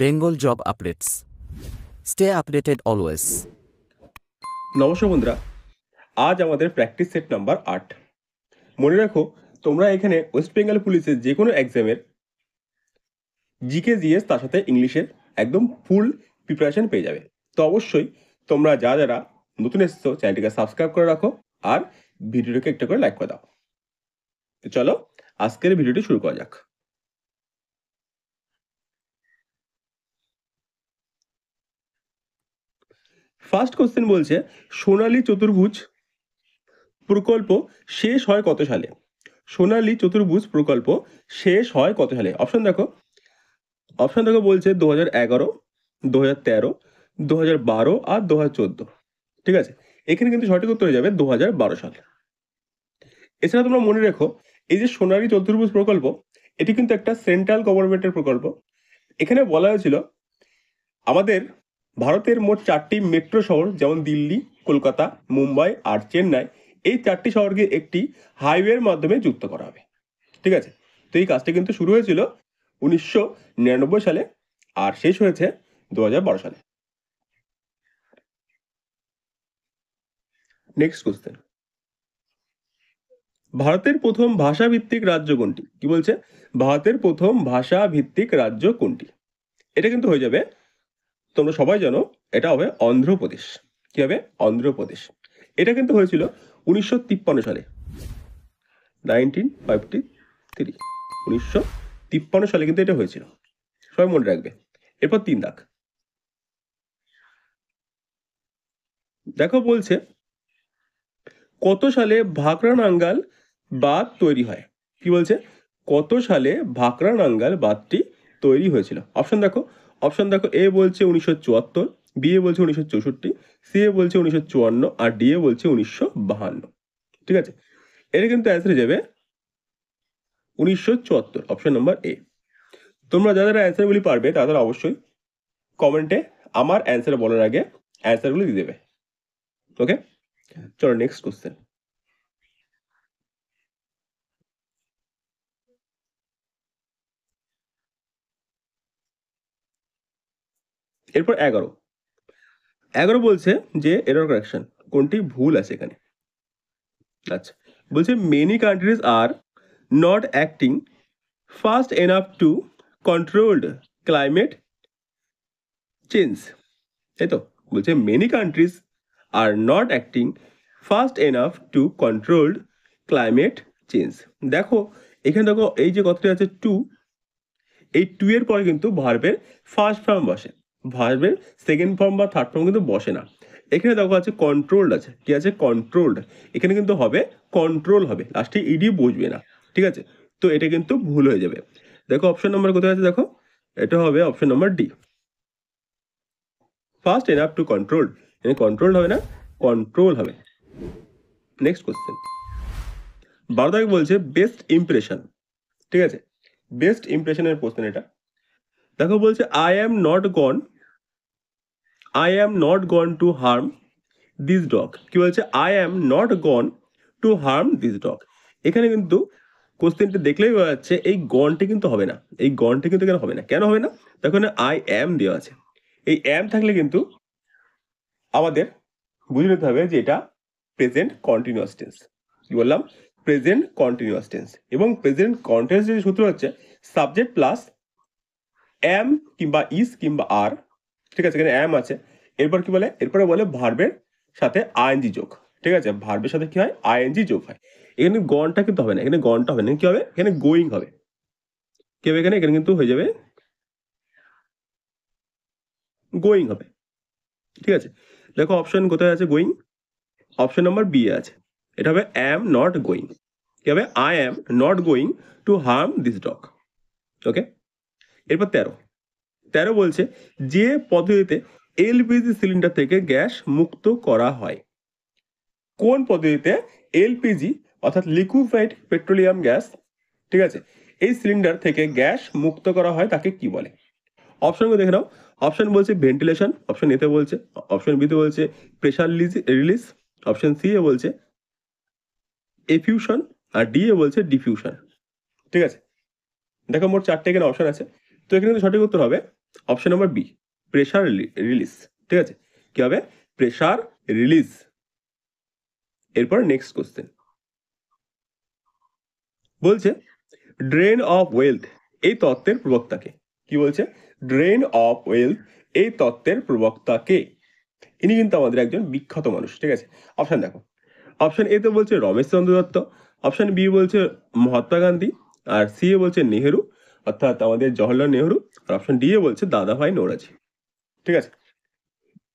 Bengal job updates stay updated always নমস্কার বন্ধুরা আজ আমাদের প্র্যাকটিস সেট নাম্বার আট মনে রাখো তোমরা এখানে ওয়েস্ট বেঙ্গল পুলিশের যে কোনো এক্সামের জিকে জিএস তার সাথে ইংলিশের একদম ফুল প্রিপারেশন পেয়ে যাবে তো অবশ্যই তোমরা যা যারা নতুন এসেছো চ্যানেলটিকে সাবস্ক্রাইব করে রাখো আর ভিডিওটিকে একটা করে লাইক করে দাও চলো আজকের ভিডিওটি শুরু করা যাক ফার্স্ট কোশ্চেন বলছে সোনালী চতুর্ভুজ প্রকল্প শেষ হয় কত সালে সোনালী চতুর্ভুজ প্রকল্প শেষ হয় কত সালে অপশন দেখো অপশন দেখো বলছে দু হাজার এগারো দু হাজার তেরো দু হাজার বারো আর দু হাজার চোদ্দো ঠিক আছে এখানে কিন্তু সঠিক উত্তর হয়ে যাবে দু হাজার বারো সাল এছাড়া তোমরা মনে রেখো এই যে সোনালী চতুর্ভুজ প্রকল্প এটি কিন্তু একটা সেন্ট্রাল গভর্নমেন্টের প্রকল্প এখানে বলা হয়েছিল আমাদের ভারতের মোট চারটি মেট্রো শহর যেমন দিল্লি কলকাতা মুম্বাই আর চেন্নাই এই চারটি শহরকে একটি হাইওয়ের মাধ্যমে যুক্ত করা হবে ঠিক আছে তো এই কাজটি কিন্তু শুরু হয়েছিল উনিশশো সালে আর শেষ হয়েছে দু সালে নেক্সট কোশ্চেন ভারতের প্রথম ভাষা ভিত্তিক রাজ্য কোনটি কি বলছে ভারতের প্রথম ভাষা ভিত্তিক রাজ্য কোনটি এটা কিন্তু হয়ে যাবে তোমরা সবাই জানো এটা হবে অন্ধ্রপ্রদেশ কি হবে অন্ধ্রপ্রদেশ এটা কিন্তু হয়েছিল উনিশশো তিপ্পান্ন সালে নাইনটিন ফাইভটি থ্রি উনিশশো তিপ্পান্ন সালে কিন্তু এটা হয়েছিল সবাই মনে রাখবে এরপর তিন দাগ দেখো বলছে কত সালে ভাকরা নাঙ্গাল বাঁধ তৈরি হয় কি বলছে কত সালে ভাকরা নাঙ্গাল বাঁধটি তৈরি হয়েছিল অপশন দেখো অপশন দেখো এ বলছে উনিশশো চুয়াত্তর বি এ বলছে উনিশশো চৌষট্টি সি এ বলছে উনিশশো চুয়ান্ন আর ডি এ বলছে উনিশশো বাহান্ন ঠিক আছে এটা কিন্তু অ্যান্সারে যাবে উনিশশো চুয়াত্তর অপশন নাম্বার এ তোমরা যারা অ্যান্সারগুলি পারবে তাদের অবশ্যই কমেন্টে আমার অ্যান্সার বলার আগে অ্যান্সারগুলি দিয়ে দেবে ওকে চলো নেক্সট কোশ্চেন এরপর এগারো এগারো বলছে যে এরর কারেকশন কোনটি ভুল আছে এখানে আচ্ছা বলছে many countries are not acting fast enough to controlled climate change তাই তো বলছে many countries are not acting fast enough to controlled climate change দেখো এখানে দেখো এই যে কথাটি আছে টু এই টু এর পরে কিন্তু ভার্বের ফার্স্ট ফর্ম বসে ভার্বের সেকেন্ড ফর্ম বা থার্ড ফর্ম কিন্তু বসে না এখানে দেখো আছে কন্ট্রোলড আছে কি আছে কন্ট্রোলড এখানে কিন্তু হবে কন্ট্রোল হবে লাস্টে ইডি বসবে না ঠিক আছে তো এটা কিন্তু ভুল হয়ে যাবে দেখো অপশন নাম্বার কোথায় আছে দেখো এটা হবে option number D fast enough to control এখানে কন্ট্রোল হবে না কন্ট্রোল হবে নেক্সট কোয়েশ্চেন বারো তারিখ বলছে বেস্ট ইমপ্রেশন ঠিক আছে বেস্ট ইমপ্রেশনের কোশ্চেন এটা দেখো বলছে I am not gonna I am not gonna to harm this dog কি বলছে I am not gonna to harm this dog এখানে কিন্তু কোশ্চেনটা দেখলেই বোঝা যাচ্ছে এই গনটি কিন্তু হবে না এই গনটি কিন্তু কেন হবে না কেন হবে না তখন আই অ্যাম দেওয়া আছে এই অ্যাম থাকলে কিন্তু আমাদের বুঝে নিতে হবে যে এটা প্রেজেন্ট কন্টিনিউয়াস টেন্স কি বললাম প্রেজেন্ট কন্টিনিউয়াস টেন্স এবং প্রেজেন্ট কন্টিনিউয়াস টেন্স সূত্র হচ্ছে সাবজেক্ট প্লাস এম কিংবা ইস কিংবা আর ঠিক আছে এখানে অ্যাম আছে এরপর কি বলে এরপরে বলে ভার্বের সাথে আইএনজি যোগ ঠিক আছে ভার্বের সাথে কি হয় আইএনজি যোগ হয় এখানে গনটা কিন্তু হবে না এখানে গনটা হবে না কি হবে এখানে গোয়িং হবে কি হবে এখানে এখানে কিন্তু হয়ে যাবে গোয়িং হবে ঠিক আছে দেখো অপশন কোথায় আছে গোয়িং অপশন নাম্বার বি আছে এটা হবে অ্যাম নট গোয়িং কি হবে I am not going to harm this dog okay এরপর তেরো তেরো বলছে যে পদ্ধতিতে এলপিজি সিলিন্ডার থেকে গ্যাস মুক্ত করা হয় কোন পদ্ধতিতে এলপিজি অর্থাৎ লিকুইফাইড পেট্রোলিয়াম গ্যাস ঠিক আছে এই সিলিন্ডার থেকে গ্যাস মুক্ত করা হয় তাকে কি বলে অপশনগুলো দেখে নাও অপশন বলছে ভেন্টিলেশন অপশন এতে বলছে অপশন বিতে বলছে প্রেশার রিলিজ অপশন সি এ বলছে এফিউশন আর ডি এ বলছে ডিফিউশন ঠিক আছে দেখো মোট চারটে এখানে অপশন আছে তো এখানে কিন্তু সঠিক উত্তর হবে option number B pressure release ঠিক আছে কি হবে প্রেশার রিলিজ এরপর নেক্সট কোশ্চেন বলছে ড্রেন অফ ওয়েলথ এই তত্ত্বের প্রবক্তাকে কি বলছে ড্রেন অফ ওয়েলথ এই তত্ত্বের প্রবক্তাকে ইনি কিন্তু আমাদের একজন বিখ্যাত মানুষ ঠিক আছে অপশন দেখো অপশন এ বলছে বলছে রমেশচন্দ্র দত্ত অপশন বি বলছে মহাত্মা গান্ধী আর সি এ বলছে নেহেরু অর্থাৎ আমাদের জওহরলাল নেহরু আর অপশন ডি এ বলছে দাদাভাই নৌরাজি ঠিক আছে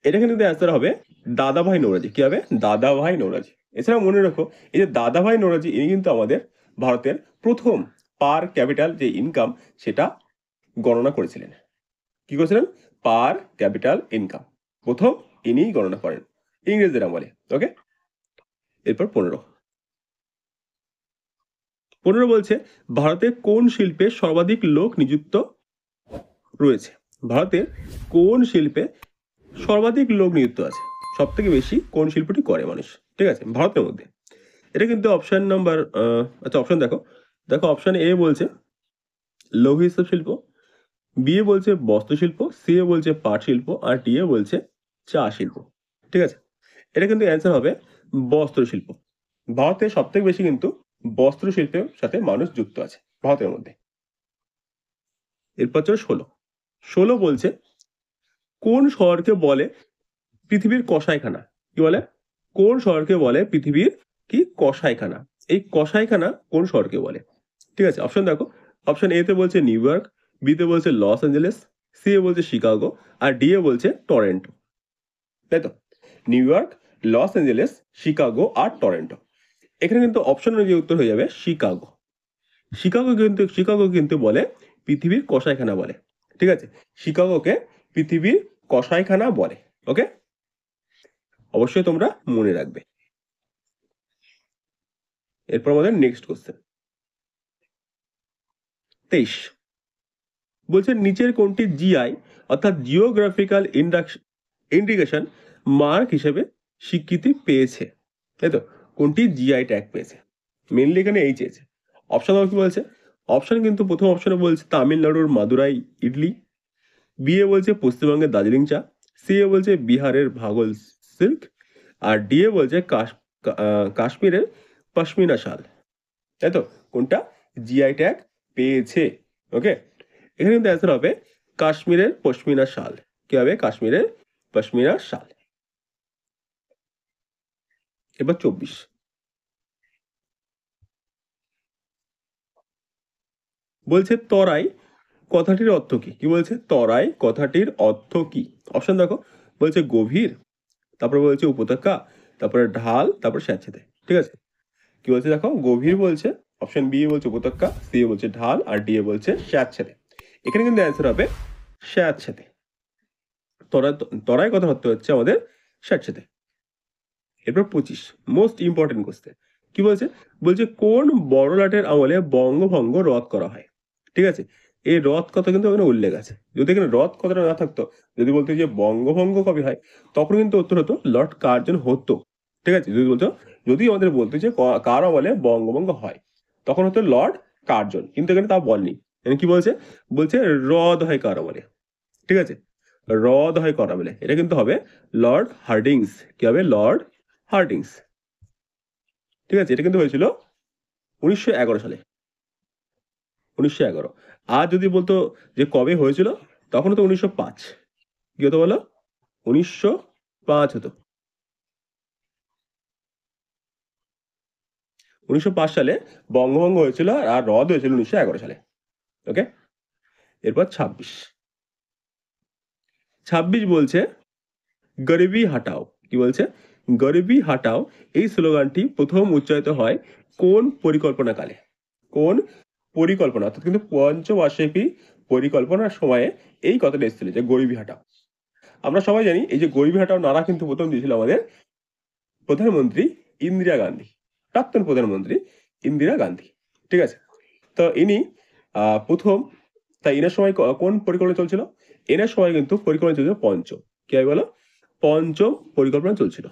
এটা কিন্তু অ্যান্সার হবে দাদাভাই নৌরাজি কি হবে দাদাভাই নৌরাজি এছাড়া মনে রাখো এই যে দাদাভাই নৌরাজি ইনি কিন্তু আমাদের ভারতের প্রথম পার ক্যাপিটাল যে ইনকাম সেটা গণনা করেছিলেন কি করেছিলেন পার ক্যাপিটাল ইনকাম প্রথম ইনি গণনা করেন ইংরেজদের আমলে ওকে এরপর পনেরো পনেরো বলছে ভারতে কোন শিল্পে সর্বাধিক লোক নিযুক্ত রয়েছে ভারতের কোন শিল্পে সর্বাধিক লোক নিযুক্ত আছে সব থেকে বেশি কোন শিল্পটি করে মানুষ ঠিক আছে ভারতের মধ্যে এটা কিন্তু অপশান নাম্বার আচ্ছা অপশান দেখো দেখো অপশান এ বলছে লৌহ হিসাব শিল্প বি এ বলছে বস্ত্রশিল্প সি এ বলছে পাট শিল্প আর টি এ বলছে চা শিল্প ঠিক আছে এটা কিন্তু অ্যান্সার হবে বস্ত্রশিল্প ভারতে সবথেকে বেশি কিন্তু বস্ত্র শিল্পের সাথে মানুষ যুক্ত আছে ভারতের মধ্যে এরপর ষোলো ষোলো বলছে কোন শহরকে বলে পৃথিবীর কষাইখানা কি বলে কোন শহরকে বলে পৃথিবীর কি কষাইখানা এই কষাইখানা কোন শহরকে বলে ঠিক আছে অপশন দেখো অপশন এতে বলছে নিউ ইয়র্ক বিতে বলছে লস অ্যাঞ্জেলেস সি এ বলছে শিকাগো আর ডি এ বলছে টরেন্টো তাই তো New York Los Angeles Chicago আর টরেন্টো এখানে কিন্তু অপশন যে উত্তর হয়ে যাবে শিকাগো শিকাগো কিন্তু শিকাগো কিন্তু বলে পৃথিবীর কষাইখানা বলে ঠিক আছে শিকাগোকে পৃথিবীর কষাইখানা বলে ওকে অবশ্যই তোমরা মনে রাখবে এরপর আমাদের নেক্সট কোশ্চেন তেইশ বলছে নিচের কোনটি জিআই অর্থাৎ জিওগ্রাফিক্যাল ইন্ডাকশন ইন্ডিকেশন মার্ক হিসেবে স্বীকৃতি পেয়েছে তাই তো কোনটি জিআই ট্যাগ পেয়েছে মেনলি এখানে এই চেয়েছে অপশান কি বলছে অপশান কিন্তু প্রথম অপশানে বলছে তামিলনাড়ুর মাদুরাই ইডলি বিএ বলছে পশ্চিমবঙ্গের দার্জিলিং চা সিএ বলছে বিহারের ভাগল সিল্ক আর ডিএ বলছে কাশ্মীরের পশমিনা শাল তাই তো কোনটা জিআই ট্যাগ পেয়েছে ওকে এখানে কিন্তু অ্যান্সার হবে কাশ্মীরের পশমিনা শাল কী হবে কাশ্মীরের পশমিনা শাল এবার চব্বিশ বলছে তরাই কথাটির অর্থ কি কি বলছে তরাই কথাটির অর্থ কি অপশন দেখো বলছে গভীর তারপরে বলছে উপত্যকা তারপরে ঢাল তারপরে স্যাঁচেতে ঠিক আছে কি বলছে দেখো গভীর বলছে অপশন বি বলছে উপত্যকা সি বলছে ঢাল আর ডি এ বলছে স্যাঁচেতে এখানে কিন্তু অ্যান্সার হবে স্যাঁচেতে তরাই তরাই কথা অর্থ হচ্ছে আমাদের স্যাঁচেতে এরপর পঁচিশ মোস্ট ইম্পর্টেন্ট কোশ্চেন কি বলছে বলছে কোন বড়লাটের আমলে বঙ্গভঙ্গ রদ করা হয় ঠিক আছে এই রথ কথা কিন্তু এখানে উল্লেখ আছে যদি এখানে রথ কথাটা না থাকতো যদি বলতো যে বঙ্গভঙ্গ কবে হয় তখন কিন্তু উত্তর হতো লর্ড কার্জন হতো ঠিক আছে যদি বলতো যদি আমাদের বলতো যে কার আমলে বঙ্গভঙ্গ হয় তখন হতো লর্ড কার্জন কিন্তু এখানে তা বলনি এখানে কি বলছে বলছে হ্রদ হয় কার আমলে ঠিক আছে হ্রদ হয় কার আমলে এটা কিন্তু হবে লর্ড হার্ডিংস কি হবে লর্ড হার্ডিংস ঠিক আছে এটা কিন্তু হয়েছিল উনিশশো সালে উনিশশো এগারো আর যদি বলতো যে কবে হয়েছিল তখন তো উনিশশো পাঁচ কি হতো বলো উনিশশো পাঁচ হতো উনিশশো পাঁচ সালে বঙ্গভঙ্গ হয়েছিল আর হ্রদ হয়েছিল উনিশশো এগারো সালে ওকে এরপর ছাব্বিশ ছাব্বিশ বলছে গরিবি হাটাও কি বলছে গরিবি হাটাও এই স্লোগানটি প্রথম উচ্চারিত হয় কোন পরিকল্পনাকালে কোন পরিকল্পনা অর্থাৎ কিন্তু পঞ্চবার্ষিকী পরিকল্পনার সময়ে এই কথাটা এসেছিল যে গরিবি হাটাও আমরা সবাই জানি এই যে গরিবি হাটাও নারা কিন্তু প্রথম দিয়েছিল আমাদের প্রধানমন্ত্রী ইন্দিরা গান্ধী প্রাক্তন প্রধানমন্ত্রী ইন্দিরা গান্ধী ঠিক আছে তো ইনি প্রথম তাই এনার সময় কোন পরিকল্পনা চলছিল এনার সময় কিন্তু পরিকল্পনা চলছিল পঞ্চম কি বলো পঞ্চম পরিকল্পনা চলছিল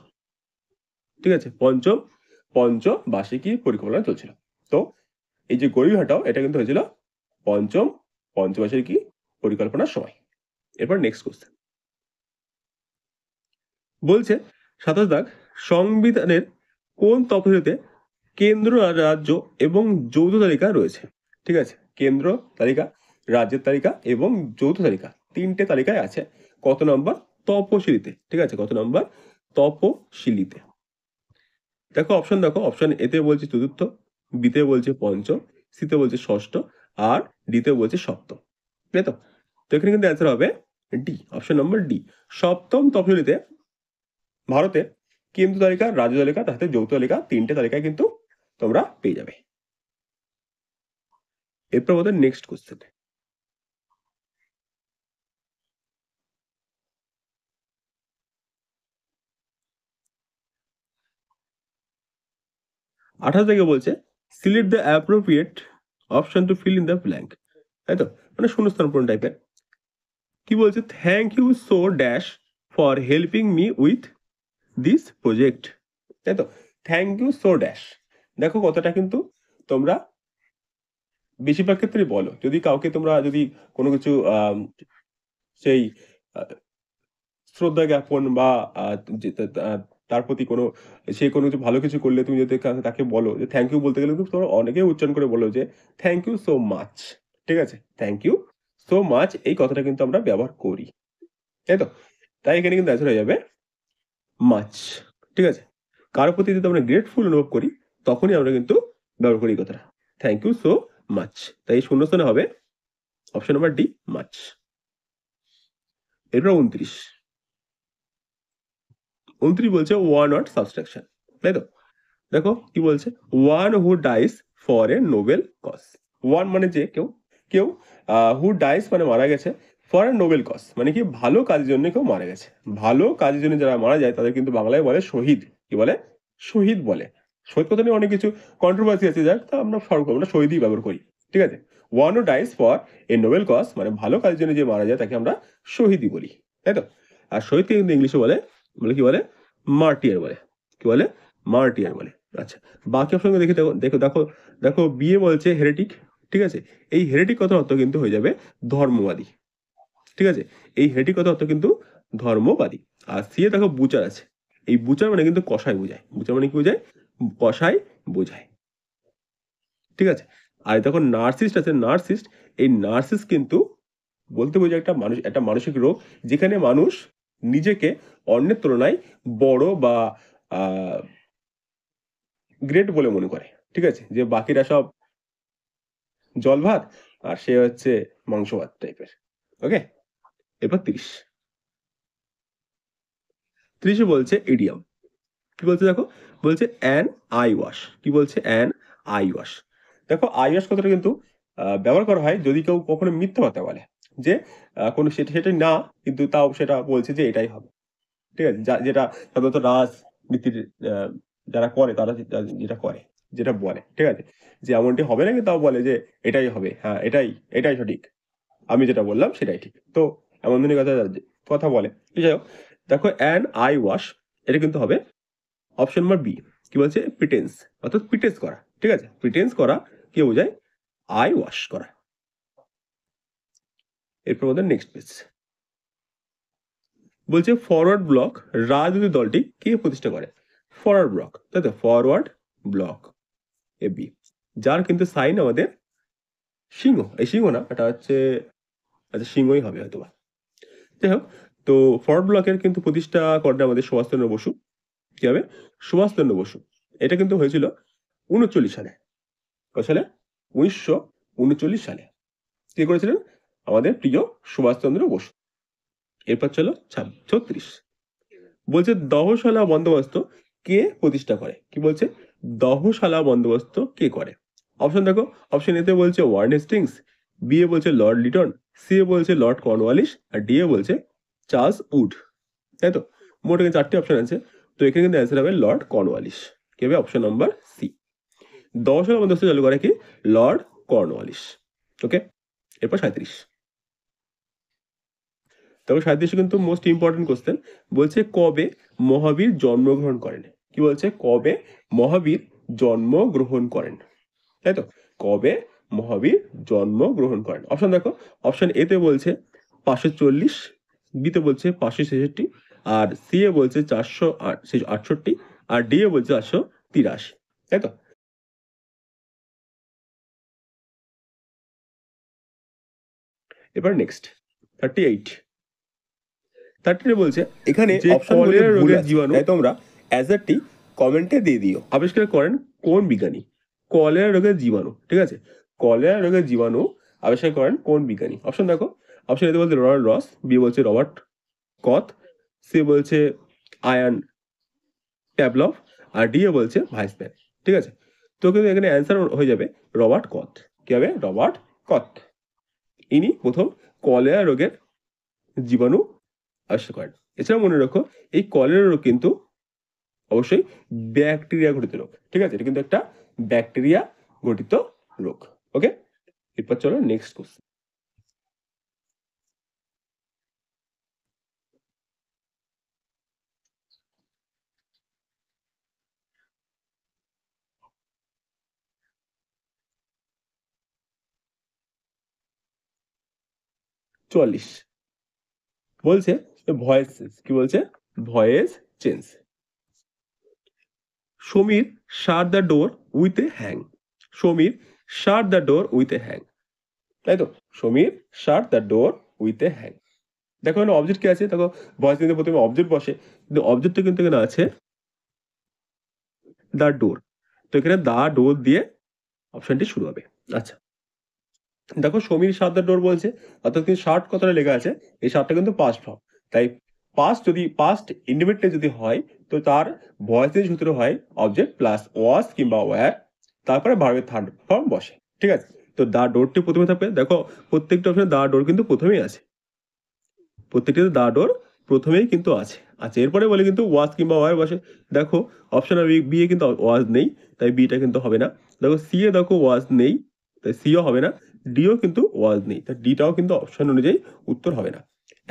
ঠিক আছে পঞ্চম বার্ষিকী পরিকল্পনা চলছিল তো এই যে গরিব হাটাও এটা কিন্তু হয়েছিল পঞ্চম পঞ্চবার্ষিকী পরিকল্পনার সময় এরপর নেক্সট কোশ্চেন বলছে সাতাশ দাগ সংবিধানের কোন তফসিলিতে কেন্দ্র রাজ্য এবং যৌথ তালিকা রয়েছে ঠিক আছে কেন্দ্র তালিকা রাজ্যের তালিকা এবং যৌথ তালিকা তিনটে তালিকায় আছে কত নম্বর তপশিলিতে ঠিক আছে কত নম্বর তপশিলিতে দেখো অপশন দেখো অপশন এতে বলছে চতুর্থ বিতে বলছে পঞ্চম সিতে বলছে ষষ্ঠ আর ডিতে বলছে সপ্তম বুঝলে তো তো এখানে কিন্তু অ্যান্সার হবে ডি অপশন নম্বর ডি সপ্তম তফসিলিতে ভারতে কেন্দ্র তালিকা রাজ্য তালিকা তার সাথে যৌথ তালিকা তিনটে তালিকায় কিন্তু তোমরা পেয়ে যাবে এরপর আমাদের নেক্সট কোশ্চেন আঠাশ থেকে বলছে select the appropriate option to fill in the blank তাই তো মানে শূন্যস্থান পূরণ টাইপের কি বলছে thank you so dash for helping me with this project তাই তো থ্যাংক ইউ সো ড্যাশ দেখো কথাটা কিন্তু তোমরা বেশিরভাগ ক্ষেত্রে বলো যদি কাউকে তোমরা যদি কোনো কিছু সেই শ্রদ্ধা জ্ঞাপন বা তার প্রতি কোনো সে কোনো কিছু ভালো কিছু করলে তুমি যদি তাকে বলো যে থ্যাংক ইউ বলতে গেলে কিন্তু তোমরা অনেকেই উচ্চারণ করে বলো যে থ্যাংক ইউ সো মাচ ঠিক আছে থ্যাংক ইউ সো মাচ এই কথাটা কিন্তু আমরা ব্যবহার করি তাই তো তাই এখানে কিন্তু অ্যান্সার হয়ে যাবে মাচ ঠিক আছে কারোর প্রতি যদি আমরা গ্রেটফুল অনুভব করি তখনই আমরা কিন্তু ব্যবহার করি এই কথাটা থ্যাংক ইউ সো মাচ তাই শূন্যস্থানে হবে অপশন নাম্বার ডি মাছ এরপর উনত্রিশ উনত্রিশ বলছে ওয়ান নট সাবস্ট্রাকশন তাই তো দেখো কি বলছে one who dies for a noble cause one মানে যে কেউ কেউ হু ডাইস মানে মারা গেছে ফর এ নোবেল কস মানে কি ভালো কাজের জন্য কেউ মারা গেছে ভালো কাজের জন্য যারা মারা যায় তাদের কিন্তু বাংলায় বলে শহীদ কি বলে শহীদ বলে শহীদ কথা নিয়ে অনেক কিছু কন্ট্রোভার্সি আছে যাক তা আমরা ফর আমরা শহীদই ব্যবহার করি ঠিক আছে one who dies for a noble cause মানে ভালো কাজের জন্য যে মারা যায় তাকে আমরা শহীদই বলি তাই তো আর শহীদকে কিন্তু ইংলিশে বলে বলে মানে কি বলে মার্টিয়ার বলে কি বলে মার্টিয়ার বলে আচ্ছা বাকি অপশনকে দেখে দেখো দেখো দেখো দেখো বিয়ে বলছে হেরেটিক ঠিক আছে এই হেরেটিক কথা অর্থ কিন্তু হয়ে যাবে ধর্মবাদী ঠিক আছে এই হেরেটিক কথা অর্থ কিন্তু ধর্মবাদী আর সিয়ে দেখো বুচার আছে এই বুচার মানে কিন্তু কষায় বোঝায় বুচার মানে কি বোঝায় কষায় বোঝায় ঠিক আছে আর দেখো নার্সিস্ট আছে নার্সিস্ট এই নার্সিস্ট কিন্তু বলতে বোঝায় একটা মানুষ একটা মানসিক রোগ যেখানে মানুষ নিজেকে অন্যের তুলনায় বড় বা গ্রেট বলে মনে করে ঠিক আছে যে বাকিরা সব জল ভাত আর সে হচ্ছে মাংস ভাত টাইপের ওকে এরপর তিরিশ ত্রিশে বলছে ইডিয়াম কি বলছে দেখো বলছে অ্যান আই ওয়াশ কি বলছে অ্যান আই ওয়াশ দেখো আই ওয়াশ কথাটা কিন্তু ব্যবহার করা হয় যদি কেউ কখনো মিথ্যা কথা বলে যে কোনো সেটা সেটাই না কিন্তু তাও সেটা বলছে যে এটাই হবে ঠিক আছে যেটা সাধারণত রাজনীতির যারা করে তারা যেটা করে যেটা বলে ঠিক আছে যে এমনটি হবে না তাও বলে যে এটাই হবে হ্যাঁ এটাই এটাই সঠিক আমি যেটা বললাম সেটাই ঠিক তো এমন ধরনের কথা কথা বলে ঠিক আছে দেখো অ্যান আই ওয়াশ এটা কিন্তু হবে অপশন নাম্বার বি কি বলছে পিটেন্স অর্থাৎ পিটেন্স করা ঠিক আছে পিটেন্স করা কি বোঝায় আই ওয়াশ করা এরপর আমাদের নেক্সট পেজ বলছে ফরওয়ার্ড ব্লক রাজনৈতিক দলটি কে প্রতিষ্ঠা করে ফরওয়ার্ড ব্লক তাই ফরওয়ার্ড ব্লক এ বি যার কিন্তু সাইন আমাদের সিংহ এই সিংহ না এটা হচ্ছে আচ্ছা সিংহই হবে হয়তো বা যাই হোক তো ফরওয়ার্ড ব্লকের কিন্তু প্রতিষ্ঠা করেন আমাদের সুভাষচন্দ্র বসু কি হবে সুভাষচন্দ্র বসু এটা কিন্তু হয়েছিল উনচল্লিশ সালে কত সালে উনিশশো উনচল্লিশ সালে কে করেছিলেন আমাদের প্রিয় সুভাষচন্দ্র বসু এরপর চলো ছত্রিশ বলছে দহশালা বন্দোবস্ত কে প্রতিষ্ঠা করে কি বলছে দহশালা বন্দোবস্ত কে করে অপশন দেখো অপশন এতে বলছে ওয়ার্ন হেস্টিংস বি এ বলছে লর্ড লিটন সি এ বলছে লর্ড কর্নওয়ালিস আর ডি এ বলছে চার্লস উড তাই তো মোট এখানে চারটি অপশন আছে তো এখানে কিন্তু অ্যান্সার হবে লর্ড কর্নওয়ালিস কে হবে অপশন নম্বর সি দহশালা বন্দোবস্ত চালু করে কি লর্ড কর্নওয়ালিস ওকে এরপর সাঁত্রিশ তবে সাহিত্য কিন্তু মোস্ট ইম্পর্টেন্ট কোশ্চেন বলছে কবে মহাবীর জন্মগ্রহণ করেন কি বলছে কবে মহাবীর জন্মগ্রহণ করেন তাই তো কবে মহাবীর জন্মগ্রহণ করেন অপশন দেখো অপশন এতে বলছে পাঁচশো চল্লিশ বিতে বলছে পাঁচশো ছেষট্টি আর সি এ বলছে চারশো আটষট্টি আর ডি এ বলছে চারশো তিরাশি তাই তো এবার নেক্সট থার্টি এইট থার্টিনে বলছে এখানে অপশন রোগের জীবাণু তাই তোমরা অ্যাজারটি কমেন্টে দিয়ে দিও আবিষ্কার করেন কোন বিজ্ঞানী কলেরা রোগের জীবাণু ঠিক আছে কলেরা রোগের জীবাণু আবিষ্কার করেন কোন বিজ্ঞানী অপশন দেখো অপশন এতে বলছে রনাল্ড রস বি বলছে রবার্ট কথ সে বলছে আয়ান ট্যাবলফ আর ডি এ বলছে ভাইসম্যান ঠিক আছে তো কিন্তু এখানে অ্যান্সার হয়ে যাবে রবার্ট কথ কি হবে রবার্ট কথ ইনি প্রথম কলেরা রোগের জীবাণু আশকার এছাড়া মনে রাখো এই কলেরা রোগ কিন্তু অবশ্যই ব্যাকটেরিয়া ঘটিত রোগ ঠিক আছে এটা কিন্তু একটা ব্যাকটেরিয়া ঘটিত রোগ ওকে এরপর চলো নেক্সট কোশ্চেন চুয়াল্লিশ বলছে ভয়েস চেঞ্জ কি বলছে voice change Samir shut the door with a hang Samir shut the door with a hang তাই তো Samir shut the door with a hang দেখো এখানে অবজেক্ট কি আছে দেখো ভয়েস কিন্তু প্রথমে অবজেক্ট বসে কিন্তু অবজেক্টটা কিন্তু এখানে আছে দ্য ডোর তো এখানে দা ডোর দিয়ে অপশনটি শুরু হবে আচ্ছা দেখো সমীর সাত দ্য ডোর বলছে অর্থাৎ তিনি শার্ট কথাটা লেখা আছে এই শার্টটা কিন্তু পাস্ট ফর্ম তাই পাস্ট যদি পাস্ট ইন্ডিপেন্ডেন্ট যদি হয় তো তার ভয়েসের সূত্র হয় অবজেক্ট প্লাস ওয়াস কিংবা ওয়ার তারপরে ভার্বের থার্ড ফর্ম বসে ঠিক আছে তো দা ডোরটি প্রথমে থাকবে দেখো প্রত্যেকটা অপশনে দা ডোর কিন্তু প্রথমেই আছে প্রত্যেকটা দা ডোর প্রথমেই কিন্তু আছে আচ্ছা এরপরে বলে কিন্তু ওয়াস কিংবা ওয়ার বসে দেখো অপশন বি এ কিন্তু ওয়াজ নেই তাই বিটা কিন্তু হবে না দেখো সি এ দেখো ওয়াজ নেই তাই সিও হবে না ডিও কিন্তু ওয়াজ নেই তাই ডিটাও কিন্তু অপশন অনুযায়ী উত্তর হবে না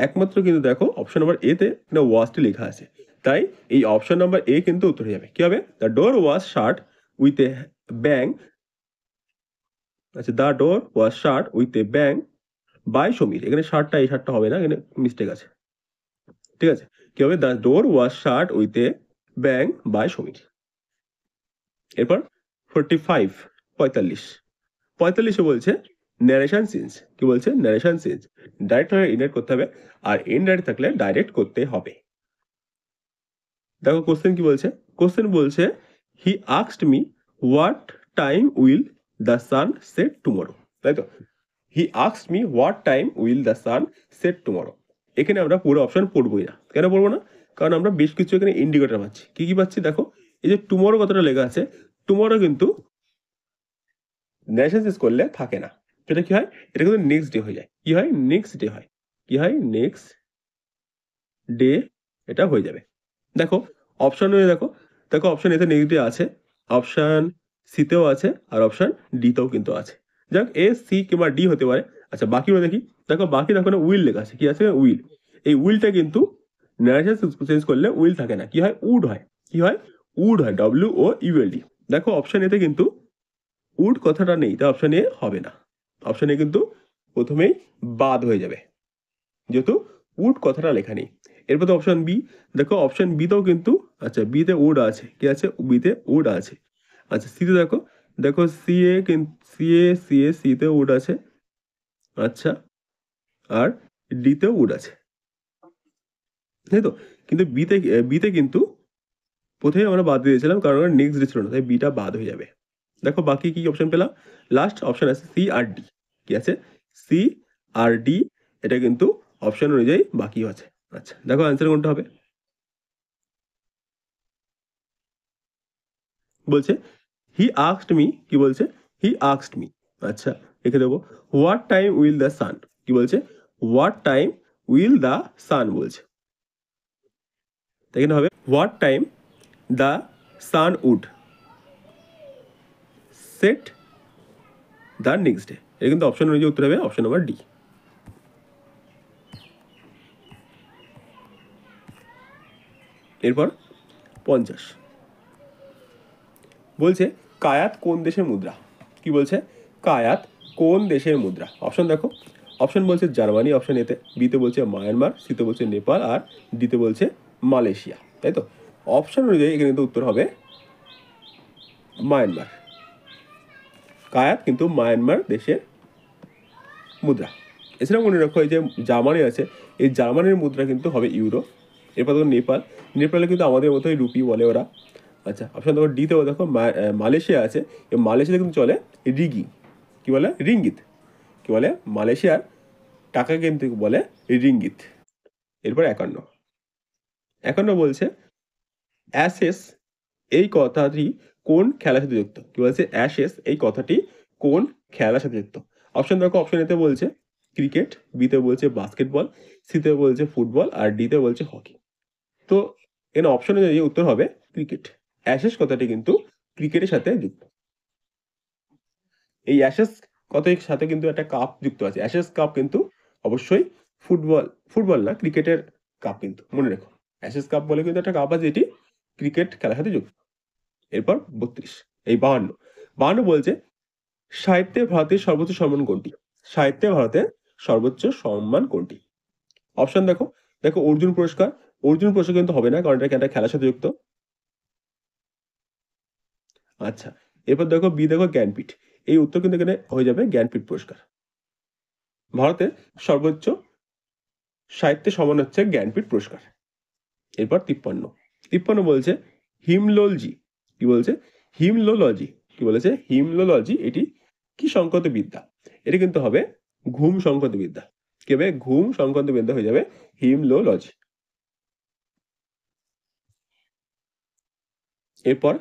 একমাত্র কিন্তু দেখো অপশন নাম্বার এতে না ওয়াজটি লেখা আছে তাই এই অপশন নাম্বার এ কিন্তু উত্তর হয়ে যাবে কি হবে the door was shut with a bang আচ্ছা the door was shut with a bang by Samir এখানে শার্টটা এই শার্টটা হবে না এখানে মিস্টেক আছে ঠিক আছে কি হবে the door was shut with a bang by Samir এরপর ফোরটি ফাইভ পঁয়তাল্লিশ পঁয়তাল্লিশে বলছে ন্যারেশন সিন্স কি বলছে ন্যারেশন সিন্স ডাইরেক্ট হলে ইনডাইরেক্ট করতে হবে আর ইনডাইরেক্ট থাকলে ডাইরেক্ট করতে হবে দেখো কোশ্চেন কি বলছে কোশ্চেন বলছে হি আক্সড me what time will the sun set tomorrow তাই তো হি আক্সড me what time will the sun set tomorrow এখানে আমরা পুরো অপশন পড়বই না কেন পড়বো না কারণ আমরা বেশ কিছু এখানে ইন্ডিকেটার পাচ্ছি কি কি পাচ্ছি দেখো এই যে টুমোরো কথাটা লেখা আছে টুমোরো কিন্তু ন্যাশন করলে থাকে না এটা কি হয় এটা কিন্তু নেক্সট ডে হয়ে যায় কি হয় নেক্সট ডে হয় কি হয় নেক্সট ডে এটা হয়ে যাবে দেখো অপশন হয়ে দেখো দেখো অপশন এতে নেক্সট ডে আছে অপশান সিতেও আছে আর অপশান ডিতেও কিন্তু আছে যাক এ সি কিংবা ডি হতে পারে আচ্ছা বাকিগুলো দেখি দেখো বাকি দেখো না উইল লেখা আছে কি আছে উইল এই উইলটা কিন্তু চেঞ্জ করলে উইল থাকে না কি হয় উড হয় কি হয় উড হয় ডব্লিউ ও ইউএলডি দেখো অপশান এতে কিন্তু উড কথাটা নেই তা অপশান এ হবে না অপশানে কিন্তু প্রথমেই বাদ হয়ে যাবে যেহেতু উড কথাটা লেখা নেই এরপর অপশান বি দেখো অপশান বিতেও কিন্তু আচ্ছা বিতে উড আছে কি আছে বিতে উড আছে আচ্ছা সিতে দেখো দেখো সি এ সি এ সি এ সিতে উড আছে আচ্ছা আর ডিতেও উড আছে তাই তো কিন্তু বিতে বিতে কিন্তু প্রথমে আমরা বাদ দিয়েছিলাম কারণ নেক্সট ডে না তাই বিটা বাদ হয়ে যাবে দেখো বাকি কি অপশান পেলাম লাস্ট অপশান আছে সি আর ডি কি আছে সি আর ডি এটা কিন্তু অপশন অনুযায়ী বাকি আছে আচ্ছা দেখো অ্যান্সার কোনটা হবে বলছে হি আস্ট মি কি বলছে হি আস্ট মি আচ্ছা লিখে দেবো what time will the sun কি বলছে what time will the sun বলছে তাই হবে what time the sun would set the next day এটা কিন্তু অপশন অনুযায়ী উত্তর হবে অপশন নাম্বার ডি এরপর পঞ্চাশ বলছে কায়াত কোন দেশের মুদ্রা কি বলছে কায়াত কোন দেশের মুদ্রা অপশন দেখো অপশন বলছে জার্মানি অপশন এতে বিতে বলছে মায়ানমার সিতে বলছে নেপাল আর ডিতে বলছে মালয়েশিয়া তাই তো অপশন অনুযায়ী এখানে কিন্তু উত্তর হবে মায়ানমার কায়াত কিন্তু মায়ানমার দেশের মুদ্রা এছাড়া মনে রাখো এই যে জার্মানি আছে এই জার্মানির মুদ্রা কিন্তু হবে ইউরো এরপর দেখো নেপাল নেপালে কিন্তু আমাদের মতোই রুপি বলে ওরা আচ্ছা অপশান দেখো ডিতেও দেখো মালয়েশিয়া আছে এই মালয়েশিয়াতে কিন্তু চলে রিগি কী বলে রিঙ্গিত কী বলে মালয়েশিয়ার টাকা কিন্তু বলে রিঙ্গিত এরপর একান্ন একান্ন বলছে অ্যাসেস এই কথাটি কোন খেলার সাথে যুক্ত কি বলছে অ্যাশেস এই কথাটি কোন খেলার সাথে যুক্ত অপশন দেখো অপশন এতে বলছে ক্রিকেট বিতে বলছে বাস্কেটবল সিতে বলছে ফুটবল আর ডিতে বলছে হকি তো এখানে অপশনে অনুযায়ী উত্তর হবে ক্রিকেট অ্যাশেস কথাটি কিন্তু ক্রিকেটের সাথে যুক্ত এই অ্যাশেস কথাটির সাথে কিন্তু একটা কাপ যুক্ত আছে অ্যাশেস কাপ কিন্তু অবশ্যই ফুটবল ফুটবল না ক্রিকেটের কাপ কিন্তু মনে রেখো অ্যাশেস কাপ বলে কিন্তু একটা কাপ আছে যেটি ক্রিকেট খেলার সাথে যুক্ত এরপর বত্রিশ এই বাহান্ন বাহান্ন বলছে সাহিত্যে ভারতের সর্বোচ্চ সম্মান কোনটি সাহিত্যে ভারতের সর্বোচ্চ সম্মান কোনটি অপশন দেখো দেখো অর্জুন পুরস্কার অর্জুন পুরস্কার কিন্তু হবে না কারণ এটা একটা খেলার সাথে যুক্ত আচ্ছা এরপর দেখো বি দেখো জ্ঞানপীঠ এই উত্তর কিন্তু এখানে হয়ে যাবে জ্ঞানপীঠ পুরস্কার ভারতের সর্বোচ্চ সাহিত্যে সমান হচ্ছে জ্ঞানপীঠ পুরস্কার এরপর তিপ্পান্ন তিপ্পান্ন বলছে হিমলোলজি কি বলছে হিমলোলজি কি বলেছে হিমলোলজি এটি কি সংকত বিদ্যা এটি কিন্তু হবে ঘুম সংকত বিদ্যা কি হবে ঘুম সংক্রান্ত বিদ্যা হয়ে যাবে হিমলোলজি এরপর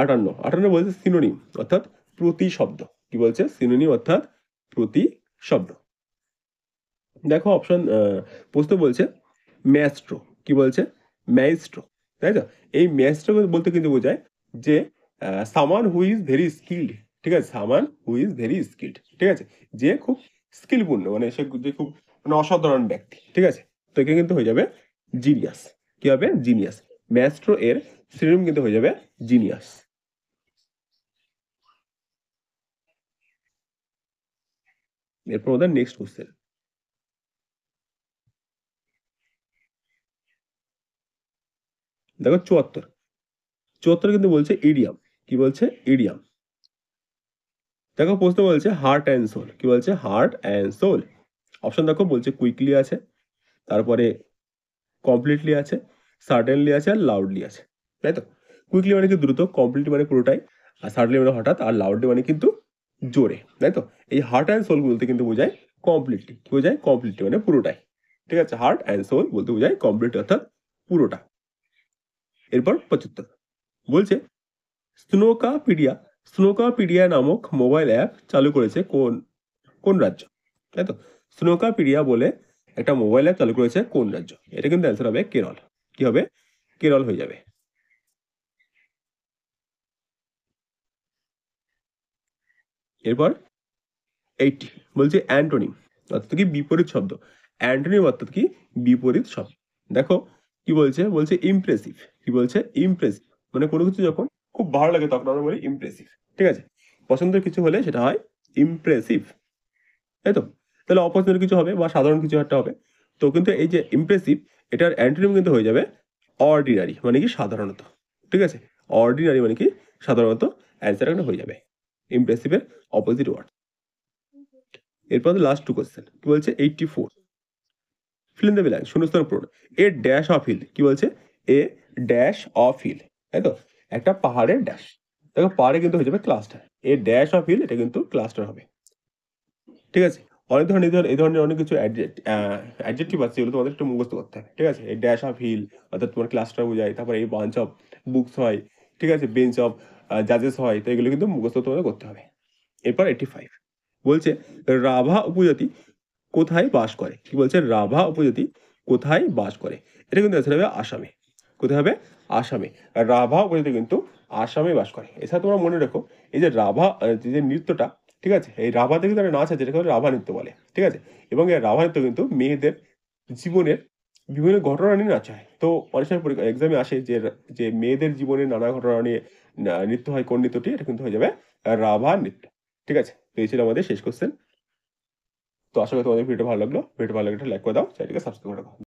আটান্ন আটান্ন বলছে সিনোনিম অর্থাৎ প্রতি শব্দ কি বলছে সিনোনিম অর্থাৎ প্রতি শব্দ দেখো অপশন প্রশ্ন বলছে ম্যাস্ট্রো কি বলছে ম্যাস্ট্রো তাই তো এই ম্যাচটা বলতে কিন্তু বোঝায় যে সামান হু ইজ ভেরি স্কিল্ড ঠিক আছে সামান হু ইজ ভেরি স্কিল্ড ঠিক আছে যে খুব স্কিলপূর্ণ মানে সে যে খুব মানে অসাধারণ ব্যক্তি ঠিক আছে তো এখানে কিন্তু হয়ে যাবে জিনিয়াস কি হবে জিনিয়াস ম্যাস্ট্রো এর সিনোনিম কিন্তু হয়ে যাবে জিনিয়াস এরপর ওদের নেক্সট কোশ্চেন দেখো চুয়াত্তর চুয়াত্তর কিন্তু বলছে ইডিয়াম কি বলছে ইডিয়াম দেখো প্রশ্ন বলছে হার্ট অ্যান্ড সোল কি বলছে হার্ট অ্যান্ড সোল অপশন দেখো বলছে কুইকলি আছে তারপরে কমপ্লিটলি আছে সার্টেনলি আছে আর লাউডলি আছে তাই তো কুইকলি মানে কি দ্রুত কমপ্লিট মানে পুরোটাই আর সার্টেনলি মানে হঠাৎ আর লাউডলি মানে কিন্তু জোরে তাই তো এই হার্ট অ্যান্ড সোল বলতে কিন্তু বোঝায় কমপ্লিটলি কি বোঝায় কমপ্লিটলি মানে পুরোটাই ঠিক আছে হার্ট অ্যান্ড সোল বলতে বোঝায় কমপ্লিট অর্থাৎ পুরোটা এরপর পঁচাত্তর বলছে স্নোকাপিডিয়া স্নোকাপিডিয়া নামক মোবাইল অ্যাপ চালু করেছে কোন কোন রাজ্য তাই তো স্নোকাপিডিয়া বলে একটা মোবাইল অ্যাপ চালু করেছে কোন রাজ্য এটা কিন্তু অ্যান্সার হবে কেরল কি হবে কেরল হয়ে যাবে এরপর এইটি বলছে অ্যান্টোনিম অর্থাৎ কি বিপরীত শব্দ অ্যান্টোনিম অর্থাৎ কি বিপরীত শব্দ দেখো কি বলছে বলছে ইমপ্রেসিভ কি বলছে ইমপ্রেসিভ মানে কোনো কিছু যখন খুব ভালো লাগে তখন আমরা বলি ইমপ্রেসিভ ঠিক আছে পছন্দের কিছু হলে সেটা হয় ইমপ্রেসিভ তাই তো তাহলে অপছন্দের কিছু হবে বা সাধারণ কিছু একটা হবে তো কিন্তু এই যে ইমপ্রেসিভ এটার অ্যান্টিনিম কিন্তু হয়ে যাবে অর্ডিনারি মানে কি সাধারণত ঠিক আছে অর্ডিনারি মানে কি সাধারণত অ্যান্সার এখানে হয়ে যাবে ইমপ্রেসিভের অপোজিট ওয়ার্ড এরপর লাস্ট টু কোয়েশ্চেন কি বলছে eighty four fill in the blank শূন্যস্থান পূরণ এ ড্যাশ অফ হিল কি বলছে এ ড্যাশ অফ হিল তাই তো একটা পাহাড়ের ড্যাশ দেখো পাহাড়ে কিন্তু হয়ে যাবে cluster a dash of hill এটা কিন্তু ক্লাস্টার হবে ঠিক আছে অনেক ধরনের এই ধরনের অনেক কিছু অ্যাডজেক্টিভ আছে এগুলো তোমাদের একটু মুখস্ত করতে হবে ঠিক আছে এই ড্যাশ অফ হিল অর্থাৎ তোমার ক্লাস্টার বোঝায় তারপর এই বাঞ্চ অফ বুকস হয় ঠিক আছে বেঞ্চ অফ জাজেস হয় তো এগুলো কিন্তু মুখস্ত তোমাদের করতে হবে এরপর এইটি ফাইভ বলছে রাভা উপজাতি কোথায় বাস করে কি বলছে রাভা উপজাতি কোথায় বাস করে এটা কিন্তু অ্যান্সার আসামে কোথায় হবে আসামে রাভা উপজাতি কিন্তু আসামে বাস করে এছাড়া তোমরা মনে রেখো এই যে রাভা যে নৃত্যটা ঠিক আছে এই রাভাতে কিন্তু একটা নাচ আছে যেটাকে রাভা নৃত্য বলে ঠিক আছে এবং এই রাভা নৃত্য কিন্তু মেয়েদের জীবনের বিভিন্ন ঘটনা নিয়ে নাচ হয় তো অনেক সময় পরীক্ষা এক্সামে আসে যে যে মেয়েদের জীবনে নানা ঘটনা নিয়ে নৃত্য হয় কোন নৃত্যটি এটা কিন্তু হয়ে যাবে রাভা নৃত্য ঠিক আছে তো এই ছিল আমাদের শেষ কোশ্চেন তো আশা করি তোমাদের ভিডিও ভালো লাগলো ভিডিও ভালো লাগলে লাইক করে দাও চ্যানেলকে সাবস্ক্রাইব করে দাও